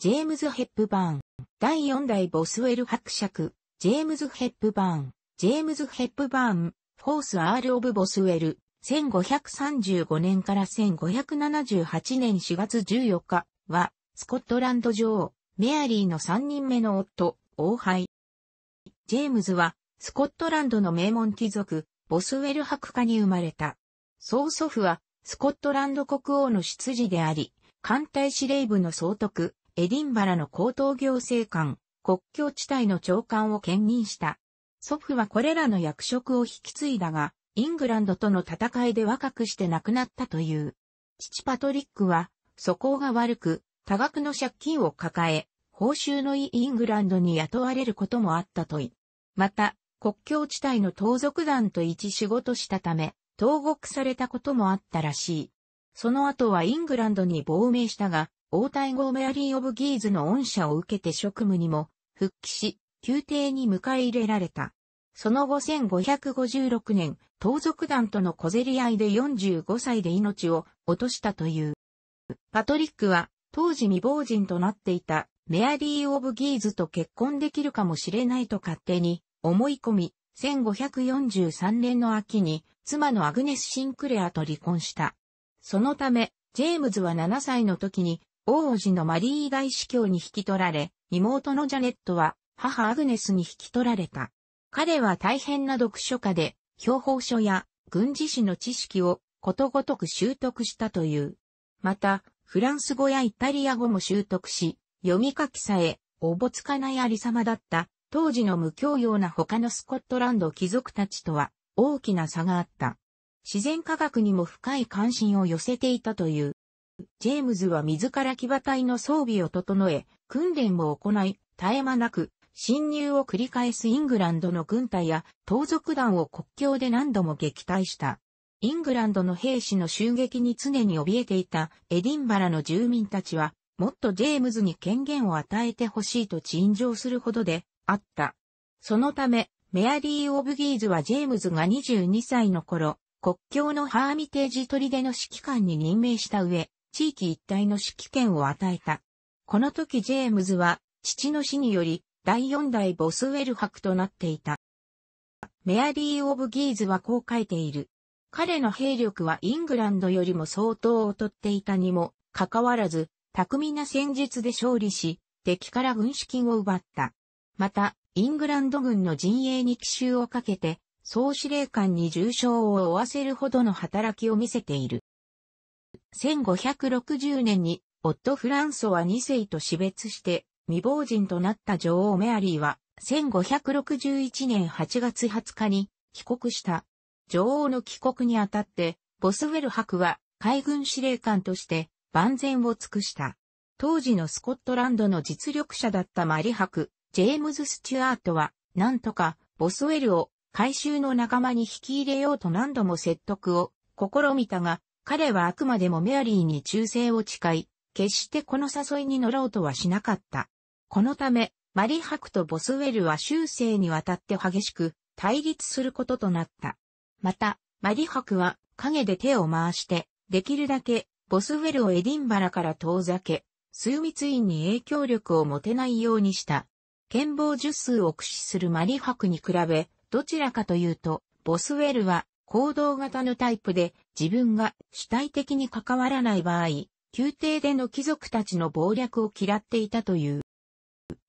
ジェームズ・ヘップバーン。第4代ボスウェル伯爵、ジェームズ・ヘップバーン。ジェームズ・ヘップバーン、フォース・アール・オブ・ボスウェル。1535年から1578年4月14日は、スコットランド女王、メアリーの3人目の夫、王妃。ジェームズは、スコットランドの名門貴族、ボスウェル伯家に生まれた。曽祖父は、スコットランド国王の執事であり、艦隊司令部の総督、エディンバラの高等行政官、国境地帯の長官を兼任した。祖父はこれらの役職を引き継いだが、イングランドとの戦いで若くして亡くなったという。父パトリックは、素行が悪く、多額の借金を抱え、報酬のいいイングランドに雇われることもあったとい。また、国境地帯の盗賊団と一仕事したため、投獄されたこともあったらしい。その後はイングランドに亡命したが、王太后メアリー・オブ・ギーズの恩赦を受けて職務にも復帰し、宮廷に迎え入れられた。その後1556年、盗賊団との小競り合いで45歳で命を落としたという。パトリックは当時未亡人となっていたメアリー・オブ・ギーズと結婚できるかもしれないと勝手に思い込み、1543年の秋に妻のアグネス・シンクレアと離婚した。そのため、ジェームズは7歳の時に王子のマリー外司教に引き取られ、妹のジャネットは母アグネスに引き取られた。彼は大変な読書家で、標本書や軍事史の知識をことごとく習得したという。また、フランス語やイタリア語も習得し、読み書きさえ、おぼつかないありさまだった、当時の無教養な他のスコットランド貴族たちとは大きな差があった。自然科学にも深い関心を寄せていたという。ジェームズは自ら騎馬隊の装備を整え、訓練も行い、絶え間なく、侵入を繰り返すイングランドの軍隊や盗賊団を国境で何度も撃退した。イングランドの兵士の襲撃に常に怯えていたエディンバラの住民たちは、もっとジェームズに権限を与えてほしいと陳情するほどであった。そのため、メアリー・オブギーズはジェームズが22歳の頃、国境のハーミテージ砦の指揮官に任命した上、地域一体の指揮権を与えた。この時ジェームズは、父の死により、第四代ボスウェル博となっていた。メアリー・オブ・ギーズはこう書いている。彼の兵力はイングランドよりも相当劣っていたにも、かかわらず、巧みな戦術で勝利し、敵から軍資金を奪った。また、イングランド軍の陣営に奇襲をかけて、総司令官に重傷を負わせるほどの働きを見せている。1560年に、夫フランソワ2世と死別して、未亡人となった女王メアリーは、1561年8月20日に帰国した。女王の帰国にあたって、ボスウェル博は海軍司令官として万全を尽くした。当時のスコットランドの実力者だったマリ博、ジェームズ・スチュアートは、なんとかボスウェルを回収の仲間に引き入れようと何度も説得を試みたが、彼はあくまでもメアリーに忠誠を誓い、決してこの誘いに乗ろうとはしなかった。このため、マリハクとボスウェルは終生にわたって激しく対立することとなった。また、マリハクは影で手を回して、できるだけボスウェルをエディンバラから遠ざけ、枢密院に影響力を持てないようにした。剣謀術数を駆使するマリハクに比べ、どちらかというと、ボスウェルは行動型のタイプで自分が主体的に関わらない場合、宮廷での貴族たちの暴略を嫌っていたという。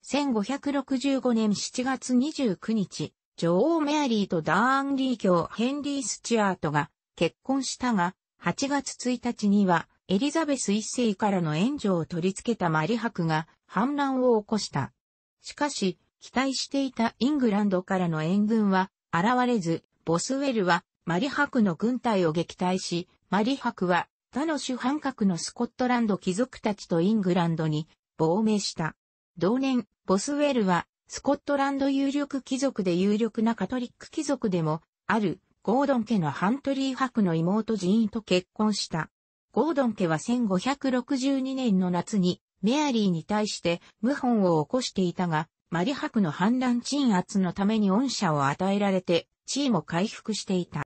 1565年7月29日、女王メアリーとダーアンリー卿ヘンリー・スチュアートが結婚したが、8月1日にはエリザベス一世からの援助を取り付けたマリクが反乱を起こした。しかし、期待していたイングランドからの援軍は現れず、ボスウェルはマリハクの軍隊を撃退し、マリハクは他の主犯格のスコットランド貴族たちとイングランドに亡命した。同年、ボスウェルはスコットランド有力貴族で有力なカトリック貴族でもあるゴードン家のハントリーハクの妹ジーンと結婚した。ゴードン家は1562年の夏にメアリーに対して謀反を起こしていたが、マリハクの反乱鎮圧のために恩赦を与えられて、地位も回復していた。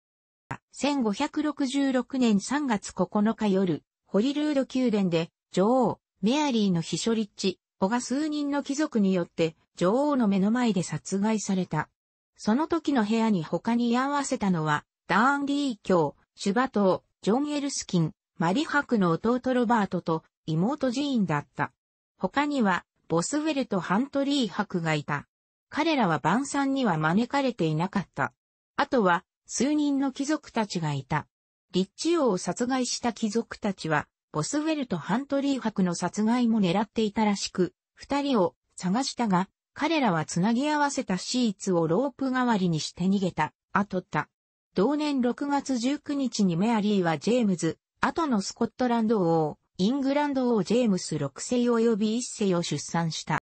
1566年3月9日夜、ホリルード宮殿で、女王、メアリーの秘書リッチ、小が数人の貴族によって、女王の目の前で殺害された。その時の部屋に他に居合わせたのは、ダーンリー教、シュバ島、ジョン・エルスキン、マリハクの弟ロバートと妹ジーンだった。他には、ボスウェルとハントリーハクがいた。彼らは晩餐には招かれていなかった。あとは、数人の貴族たちがいた。リッチ王を殺害した貴族たちは、ボスウェルとハントリー伯の殺害も狙っていたらしく、二人を探したが、彼らは繋ぎ合わせたシーツをロープ代わりにして逃げた、後た。同年6月19日にメアリーはジェームズ、後のスコットランド王、イングランド王ジェームス6世及び1世を出産した。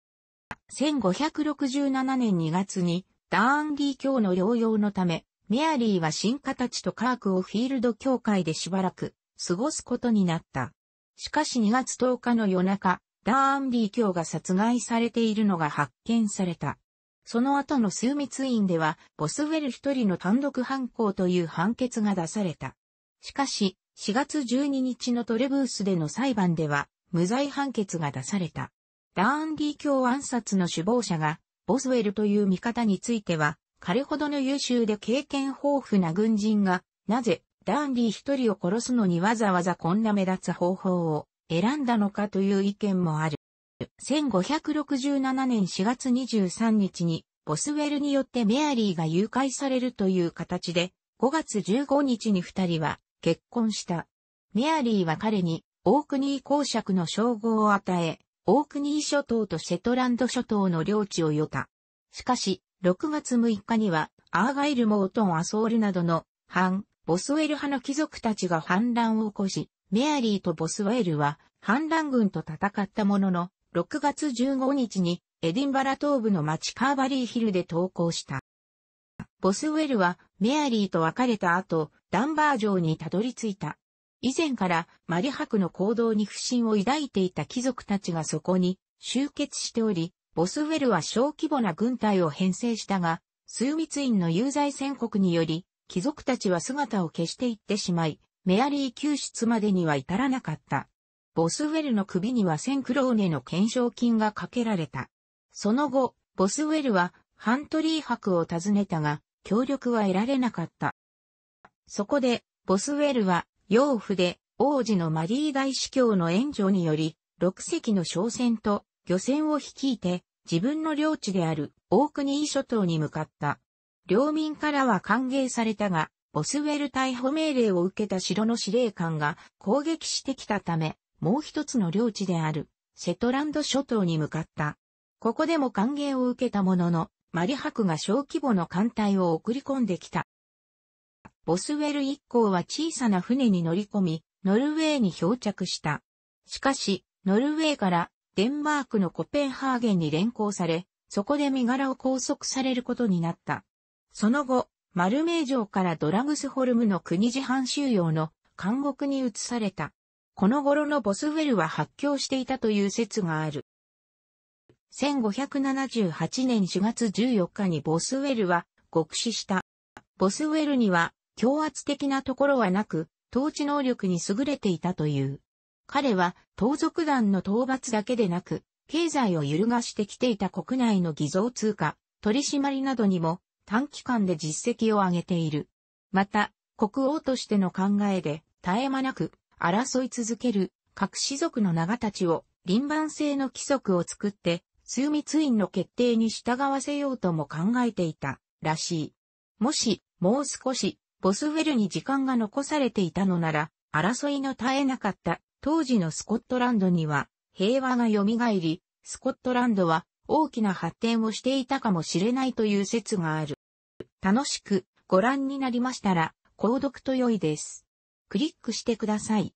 1567年2月に、ダーンリー教の療養のため、メアリーは進化たちとカークをフィールド協会でしばらく過ごすことになった。しかし2月10日の夜中、ダーンリー教が殺害されているのが発見された。その後の枢密院では、ボスウェル一人の単独犯行という判決が出された。しかし、4月12日のトレブースでの裁判では、無罪判決が出された。ダーンリー教暗殺の首謀者が、ボスウェルという見方については、彼ほどの優秀で経験豊富な軍人が、なぜ、ダンディ一人を殺すのにわざわざこんな目立つ方法を選んだのかという意見もある。1567年4月23日に、ボスウェルによってメアリーが誘拐されるという形で、5月15日に二人は結婚した。メアリーは彼に、オークニー公爵の称号を与え、オークニー諸島とシェトランド諸島の領地を与た。しかし、6月6日には、アーガイルモートン・アソールなどの、反、ボスウェル派の貴族たちが反乱を起こし、メアリーとボスウェルは反乱軍と戦ったものの、6月15日にエディンバラ東部の町カーバリーヒルで投降した。ボスウェルはメアリーと別れた後、ダンバー城にたどり着いた。以前からマリハクの行動に不信を抱いていた貴族たちがそこに集結しており、ボスウェルは小規模な軍隊を編成したが、数密院の有罪宣告により、貴族たちは姿を消していってしまい、メアリー救出までには至らなかった。ボスウェルの首には1000クローネの懸賞金がかけられた。その後、ボスウェルはハントリー博を訪ねたが、協力は得られなかった。そこで、ボスウェルは、養父で、王子のマリー大司教の援助により、6隻の商船と漁船を率いて自分の領地であるオークニー諸島に向かった。領民からは歓迎されたが、ボスウェル逮捕命令を受けた城の司令官が攻撃してきたため、もう一つの領地であるセトランド諸島に向かった。ここでも歓迎を受けたものの、マリハクが小規模の艦隊を送り込んできた。ボスウェル一行は小さな船に乗り込み、ノルウェーに漂着した。しかし、ノルウェーからデンマークのコペンハーゲンに連行され、そこで身柄を拘束されることになった。その後、マルメイ城からドラグスホルムの国自販収容の監獄に移された。この頃のボスウェルは発狂していたという説がある。1578年4月14日にボスウェルは極死した。ボスウェルには強圧的なところはなく、統治能力に優れていたという。彼は盗賊団の討伐だけでなく、経済を揺るがしてきていた国内の偽造通貨、取締りなどにも短期間で実績を上げている。また、国王としての考えで絶え間なく争い続ける各氏族の長たちを臨番制の規則を作って枢密院の決定に従わせようとも考えていたらしい。もしもう少しボスウェルに時間が残されていたのなら争いの絶えなかった当時のスコットランドには平和が蘇り、スコットランドは大きな発展をしていたかもしれないという説がある。楽しくご覧になりましたら、購読と良いです。クリックしてください。